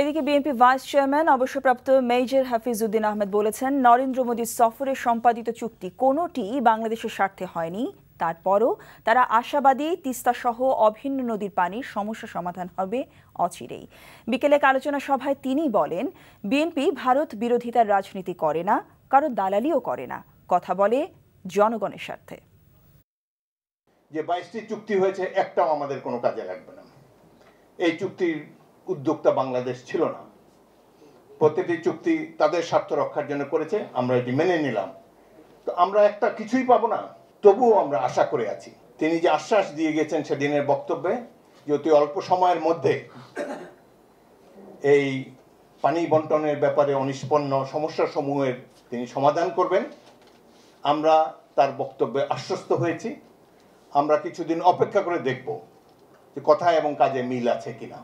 এদিকে BNP vice chairman অবসরপ্রাপ্ত major Hafizuddin Ahmed বলেছেন নরেন্দ্র মোদীর সফরে সম্পাদিত চুক্তি কোনোটি বাংলাদেশের স্বার্থে হয়নি তারপরও তারা আশাবাদী তিস্তা সহ অভিন্ন নদীর পানির সমস্যা সমাধান হবে অচিরেই বিকেলে আলোচনা সভায় তিনি বলেন বিএনপি ভারত বিরোধিতার রাজনীতি করে না কারো দালালিও করে না কথা বলে জনগণের স্বার্থে যে বাইশটি চুক্তি হয়েছে একটাও আমাদের কোনো কাজে লাগবে না এই চুক্তির উদ্যোক্তা বাংলাদেশ ছিল না প্রত্যেকটি চুক্তি তাদের স্বার্থ রক্ষার জন্য করেছে আমরা এটি মেনে নিলাম তো আমরা একটা কিছুই পাবো না তবুও আমরা আশা করে আছি তিনি যে আশ্বাস দিয়ে গেছেন সেদিনের বক্তব্যে যে অতি অল্প সময়ের মধ্যে এই পানি বন্টনের ব্যাপারে অনিষ্পন্ন সমস্যাসমূহের তিনি সমাধান করবেন আমরা তার বক্তব্যে আশ্বস্ত হয়েছি আমরা কিছুদিন অপেক্ষা করে দেখব যে কথা এবং কাজে মিল আছে কিনা